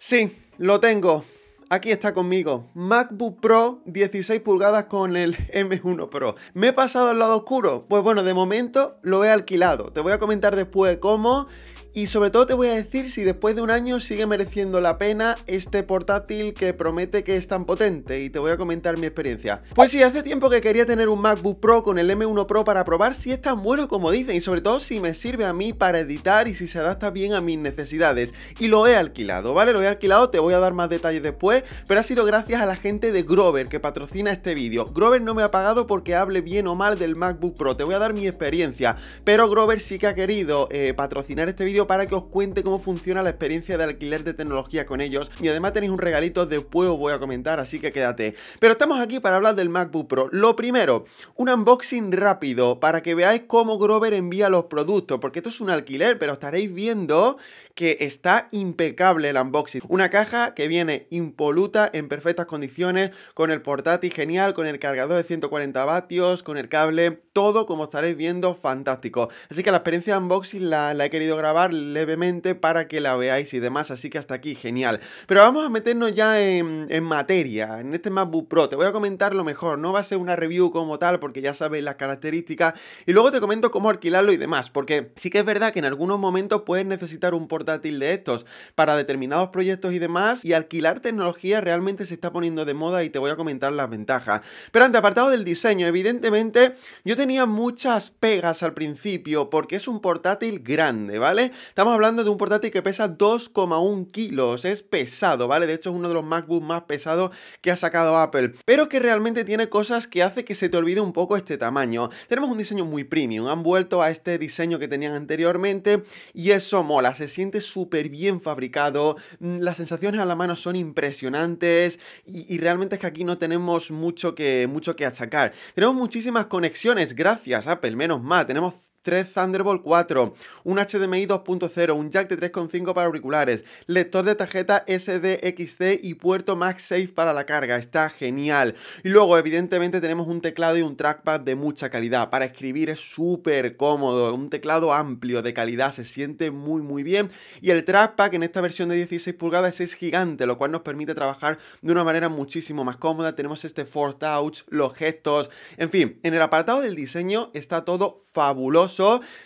Sí, lo tengo. Aquí está conmigo, MacBook Pro 16 pulgadas con el M1 Pro. ¿Me he pasado al lado oscuro? Pues bueno, de momento lo he alquilado. Te voy a comentar después cómo y sobre todo te voy a decir si después de un año sigue mereciendo la pena este portátil que promete que es tan potente y te voy a comentar mi experiencia. Pues sí, hace tiempo que quería tener un MacBook Pro con el M1 Pro para probar si es tan bueno como dicen y sobre todo si me sirve a mí para editar y si se adapta bien a mis necesidades. Y lo he alquilado, ¿vale? Lo he alquilado, te voy a dar más detalles después, pero ha sido gracias a la gente de Grover que patrocina este vídeo. Grover no me ha pagado porque hable bien o mal del MacBook Pro, te voy a dar mi experiencia, pero Grover sí que ha querido eh, patrocinar este vídeo para que os cuente cómo funciona la experiencia de alquiler de tecnología con ellos y además tenéis un regalito después os voy a comentar, así que quédate. Pero estamos aquí para hablar del MacBook Pro. Lo primero, un unboxing rápido para que veáis cómo Grover envía los productos, porque esto es un alquiler, pero estaréis viendo que está impecable el unboxing. Una caja que viene impoluta, en perfectas condiciones, con el portátil genial, con el cargador de 140 vatios, con el cable, todo como estaréis viendo, fantástico. Así que la experiencia de unboxing la he querido grabar levemente para que la veáis y demás, así que hasta aquí, genial. Pero vamos a meternos ya en, en materia, en este MacBook Pro, te voy a comentar lo mejor, no va a ser una review como tal porque ya sabéis las características y luego te comento cómo alquilarlo y demás, porque sí que es verdad que en algunos momentos puedes necesitar un portátil de estos para determinados proyectos y demás y alquilar tecnología realmente se está poniendo de moda y te voy a comentar las ventajas. Pero ante apartado del diseño, evidentemente yo tenía muchas pegas al principio porque es un portátil grande, ¿vale? Estamos hablando de un portátil que pesa 2,1 kilos, es pesado, ¿vale? De hecho es uno de los MacBooks más pesados que ha sacado Apple, pero que realmente tiene cosas que hace que se te olvide un poco este tamaño. Tenemos un diseño muy premium, han vuelto a este diseño que tenían anteriormente y eso mola, se siente súper bien fabricado, mm, las sensaciones a la mano son impresionantes y, realmente es que aquí no tenemos mucho que, mucho que achacar. Tenemos muchísimas conexiones, gracias Apple, menos mal, tenemos 3 Thunderbolt 4, un HDMI 2.0, un jack de 3.5 para auriculares, lector de tarjeta SDXC y puerto MagSafe para la carga, está genial. Y luego, evidentemente, tenemos un teclado y un trackpad de mucha calidad. Para escribir es súper cómodo, un teclado amplio de calidad, se siente muy muy bien. Y el trackpad en esta versión de 16 pulgadas es gigante, lo cual nos permite trabajar de una manera muchísimo más cómoda. Tenemos este force touch, los gestos, en fin, en el apartado del diseño está todo fabuloso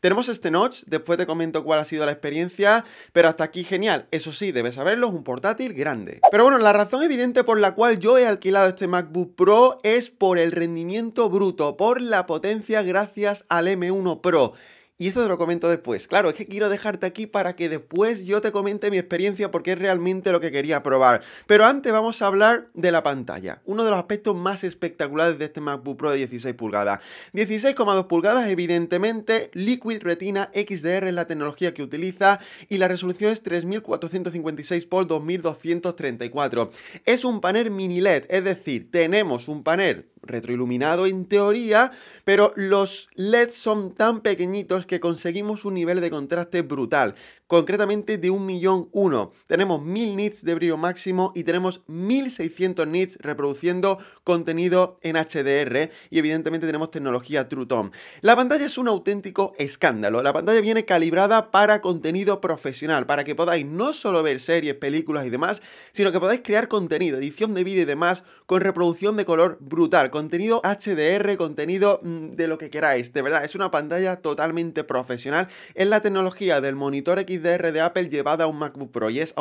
tenemos este notch, después te comento cuál ha sido la experiencia, pero hasta aquí genial. Eso sí, debes saberlo, es un portátil grande. Pero bueno, la razón evidente por la cual yo he alquilado este MacBook Pro es por el rendimiento bruto, por la potencia gracias al M1 Pro. Y eso te lo comento después. Claro, es que quiero dejarte aquí para que después yo te comente mi experiencia porque es realmente lo que quería probar. Pero antes vamos a hablar de la pantalla. Uno de los aspectos más espectaculares de este MacBook Pro de 16 pulgadas. 16,2 pulgadas, evidentemente, Liquid Retina XDR es la tecnología que utiliza y la resolución es 3456 x 2234. Es un panel mini LED, es decir, tenemos un panel retroiluminado en teoría, pero los LEDs son tan pequeñitos que conseguimos un nivel de contraste brutal concretamente de un millón uno. Tenemos 1000 nits de brillo máximo y tenemos 1600 nits reproduciendo contenido en HDR y evidentemente tenemos tecnología True Tone. La pantalla es un auténtico escándalo. La pantalla viene calibrada para contenido profesional, para que podáis no solo ver series, películas y demás, sino que podáis crear contenido, edición de vídeo y demás con reproducción de color brutal, contenido HDR, contenido mm, de lo que queráis. De verdad, es una pantalla totalmente profesional. Es la tecnología del monitor X R de Apple llevada a un MacBook Pro y es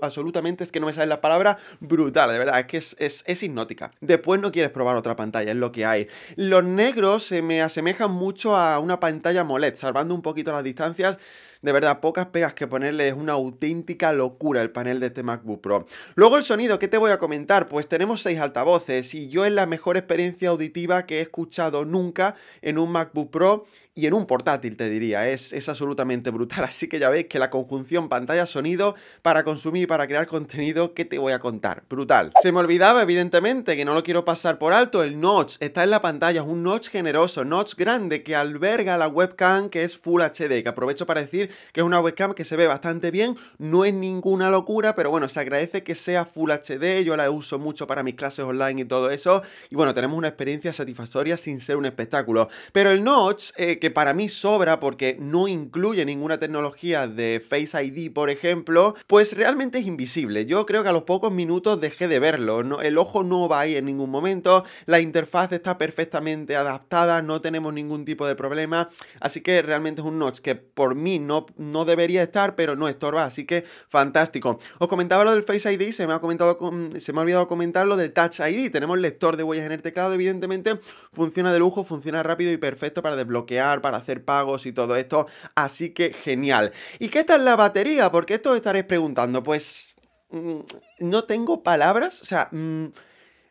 absolutamente, es que no me sale la palabra, brutal, de verdad, es que es, hipnótica. Después no quieres probar otra pantalla, es lo que hay. Los negros se me asemejan mucho a una pantalla MOLED, salvando un poquito las distancias de verdad, pocas pegas que ponerle, es una auténtica locura el panel de este MacBook Pro. Luego el sonido, ¿qué te voy a comentar? Pues tenemos seis altavoces y yo es la mejor experiencia auditiva que he escuchado nunca en un MacBook Pro y en un portátil, te diría. Es, es absolutamente brutal. Así que ya veis que la conjunción pantalla-sonido para consumir y para crear contenido, ¿qué te voy a contar? Brutal. Se me olvidaba, evidentemente, que no lo quiero pasar por alto. El notch está en la pantalla, es un notch generoso, notch grande que alberga la webcam que es Full HD. Que aprovecho para decir que es una webcam que se ve bastante bien, no es ninguna locura, pero bueno, se agradece que sea Full HD, yo la uso mucho para mis clases online y todo eso, y bueno, tenemos una experiencia satisfactoria sin ser un espectáculo. Pero el Notch, eh, que para mí sobra porque no incluye ninguna tecnología de Face ID, por ejemplo, pues realmente es invisible. Yo creo que a los pocos minutos dejé de verlo, el ojo no va ahí en ningún momento, la interfaz está perfectamente adaptada, no tenemos ningún tipo de problema, así que realmente es un Notch que por mí no no, debería estar, pero no estorba, así que fantástico. Os comentaba lo del Face ID, se me ha, comentado, se me ha olvidado comentar lo del Touch ID. Tenemos lector de huellas en el teclado, evidentemente, funciona de lujo, funciona rápido y perfecto para desbloquear, para hacer pagos y todo esto, así que genial. ¿Y qué tal la batería? Porque esto os estaréis preguntando, pues... Mm, no tengo palabras, o sea... Mm,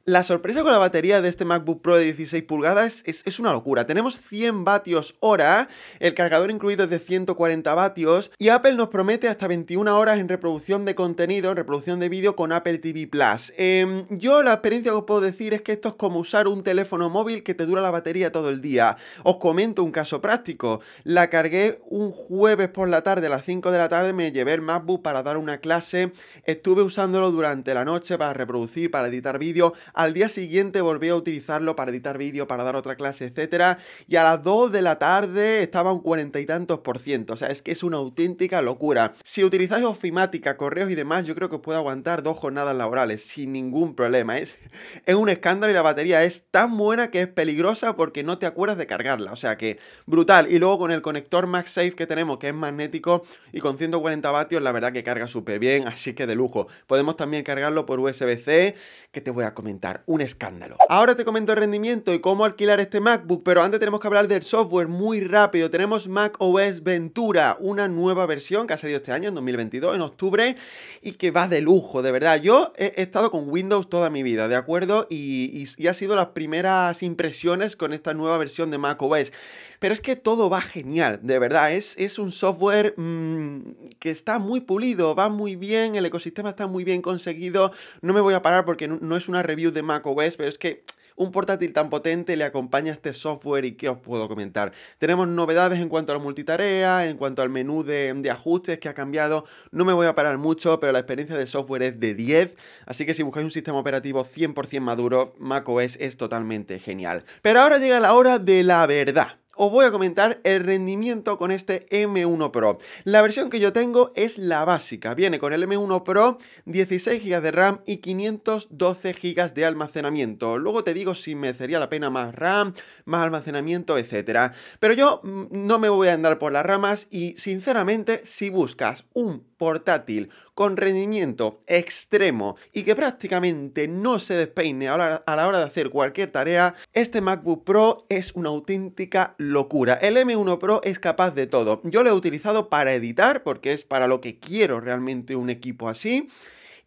la sorpresa con la batería de este MacBook Pro de 16 pulgadas es, una locura. Tenemos 100 vatios hora, el cargador incluido es de 140 vatios y Apple nos promete hasta 21 horas en reproducción de contenido, en reproducción de vídeo con Apple TV Plus. Em, yo la experiencia que os puedo decir es que esto es como usar un teléfono móvil que te dura la batería todo el día. Os comento un caso práctico. La cargué un jueves por la tarde, a las 5 de la tarde me llevé el MacBook para dar una clase. Estuve usándolo durante la noche para reproducir, para editar vídeo al día siguiente volví a utilizarlo para editar vídeo, para dar otra clase, etcétera, y a las 2 de la tarde estaba un cuarenta y tantos por ciento, o sea, es que es una auténtica locura. Si utilizáis ofimática, correos y demás, yo creo que os puede aguantar dos jornadas laborales sin ningún problema, es, ¿eh? es un escándalo y la batería es tan buena que es peligrosa porque no te acuerdas de cargarla, o sea que brutal, y luego con el conector MagSafe que tenemos, que es magnético y con 140 vatios, la verdad que carga súper bien, así que de lujo. Podemos también cargarlo por USB-C, que te voy a comentar un escándalo. Ahora te comento el rendimiento y cómo alquilar este MacBook, pero antes tenemos que hablar del software muy rápido. Tenemos Mac OS Ventura, una nueva versión que ha salido este año, en 2022, en octubre, y que va de lujo, de verdad. Yo he estado con Windows toda mi vida, ¿de acuerdo? Y, ha sido las primeras impresiones con esta nueva versión de Mac OS. Pero es que todo va genial, de verdad. Es, es un software mm, que está muy pulido, va muy bien, el ecosistema está muy bien conseguido. No me voy a parar porque no es una review de macOS, pero es que un portátil tan potente le acompaña este software y que os puedo comentar. Tenemos novedades en cuanto a la multitarea, en cuanto al menú de, de, ajustes que ha cambiado. No me voy a parar mucho, pero la experiencia de software es de 10, así que si buscáis un sistema operativo 100% maduro, macOS es totalmente genial. Pero ahora llega la hora de la verdad os voy a comentar el rendimiento con este M1 Pro. La versión que yo tengo es la básica, viene con el M1 Pro 16 GB de RAM y 512 GB de almacenamiento. Luego te digo si me sería la pena más RAM, más almacenamiento, etc. Pero yo mm, no me voy a andar por las ramas y sinceramente si buscas un portátil con rendimiento extremo y que prácticamente no se despeine a la hora de hacer cualquier tarea, este MacBook Pro es una auténtica locura. El M1 Pro es capaz de todo. Yo lo he utilizado para editar porque es para lo que quiero realmente un equipo así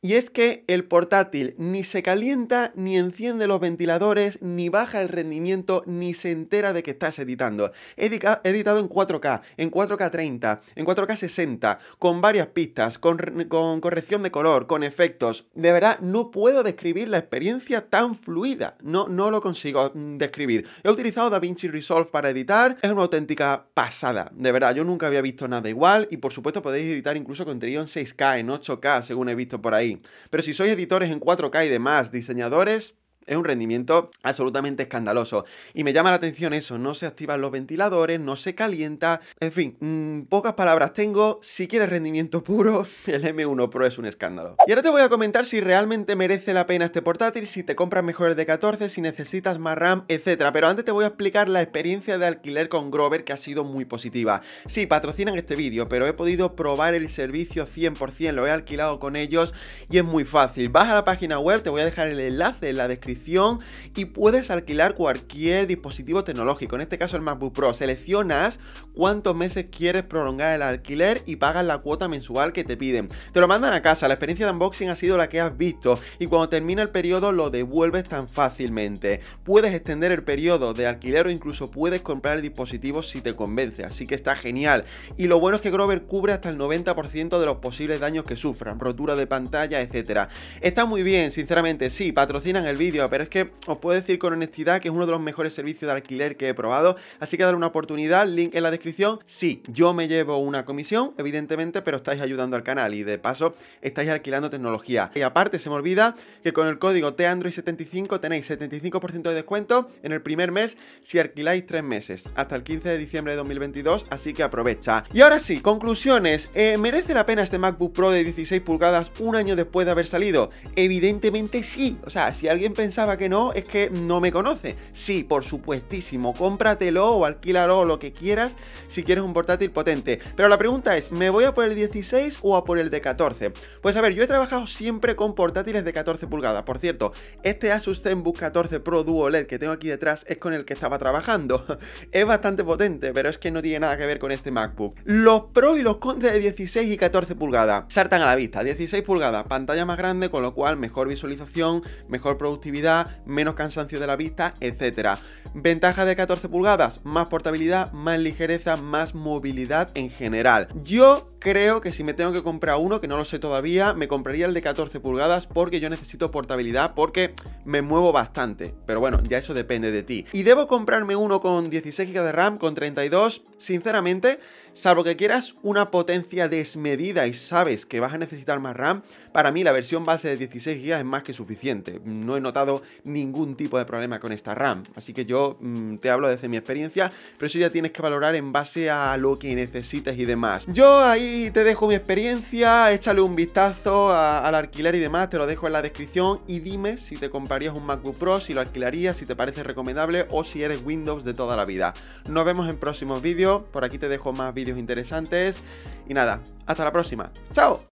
y es que el portátil ni se calienta, ni enciende los ventiladores, ni baja el rendimiento, ni se entera de que estás editando. He editado en 4K, en 4K 30, en 4K 60, con varias pistas, con, corrección de color, con efectos. De verdad, no puedo describir la experiencia tan fluida. No, no lo consigo mm, describir. He utilizado DaVinci Resolve para editar. Es una auténtica pasada. De verdad, yo nunca había visto nada igual. Y por supuesto podéis editar incluso contenido en 6K, en 8K, según he visto por ahí. Pero si sois editores en 4K y demás, diseñadores, es un rendimiento absolutamente escandaloso. Y me llama la atención eso, no se activan los ventiladores, no se calienta, en fin, mm, pocas palabras tengo, si quieres rendimiento puro, el M1 Pro es un escándalo. Y ahora te voy a comentar si realmente merece la pena este portátil, si te compras mejor el de 14, si necesitas más RAM, etc. Pero antes te voy a explicar la experiencia de alquiler con Grover que ha sido muy positiva. Sí, patrocinan este vídeo, pero he podido probar el servicio 100%, lo he alquilado con ellos y es muy fácil. Vas a la página web, te voy a dejar el enlace en la descripción y puedes alquilar cualquier dispositivo tecnológico, en este caso el MacBook Pro. Seleccionas cuántos meses quieres prolongar el alquiler y pagas la cuota mensual que te piden. Te lo mandan a casa, la experiencia de unboxing ha sido la que has visto y cuando termina el periodo lo devuelves tan fácilmente. Puedes extender el periodo de alquiler o incluso puedes comprar el dispositivo si te convence, así que está genial. Y lo bueno es que Grover cubre hasta el 90% de los posibles daños que sufran, rotura de pantalla, etcétera Está muy bien, sinceramente, sí, patrocinan el vídeo, pero es que os puedo decir con honestidad que es uno de los mejores servicios de alquiler que he probado, así que dar una oportunidad, link en la descripción. Sí, yo me llevo una comisión, evidentemente, pero estáis ayudando al canal y de paso estáis alquilando tecnología. Y aparte, se me olvida que con el código TAndroid75 tenéis 75% de descuento en el primer mes si alquiláis 3 meses, hasta el 15 de diciembre de 2022, así que aprovecha. Y ahora sí, conclusiones. Eh, ¿Merece la pena este MacBook Pro de 16 pulgadas un año después de haber salido? Evidentemente sí. O sea, si alguien pensaba que no es que no me conoce. Sí, por supuestísimo, cómpratelo o alquílalo o lo que quieras si quieres un portátil potente. Pero la pregunta es, ¿me voy a por el 16 o a por el de 14? Pues a ver, yo he trabajado siempre con portátiles de 14 pulgadas. Por cierto, este Asus ZenBook 14 Pro Duo LED que tengo aquí detrás es con el que estaba trabajando. es bastante potente, pero es que no tiene nada que ver con este MacBook. Los pros y los contras de 16 y 14 pulgadas. Saltan a la vista. 16 pulgadas, pantalla más grande, con lo cual mejor visualización, mejor productividad menos cansancio de la vista, etc. Ventaja de 14 pulgadas, más portabilidad, más ligereza, más movilidad en general. Yo Creo que si me tengo que comprar uno, que no lo sé todavía, me compraría el de 14 pulgadas porque yo necesito portabilidad porque me muevo bastante. Pero bueno, ya eso depende de ti. Y debo comprarme uno con 16 GB de RAM, con 32. Sinceramente, salvo que quieras una potencia desmedida y sabes que vas a necesitar más RAM, para mí la versión base de 16 GB es más que suficiente. No he notado ningún tipo de problema con esta RAM. Así que yo mm, te hablo desde mi experiencia, pero eso ya tienes que valorar en base a lo que necesites y demás. Yo ahí te dejo mi experiencia, échale un vistazo al alquiler y demás, te lo dejo en la descripción y dime si te comprarías un MacBook Pro, si lo alquilarías, si te parece recomendable o si eres Windows de toda la vida. Nos vemos en próximos vídeos, por aquí te dejo más vídeos interesantes y nada, hasta la próxima. ¡Chao!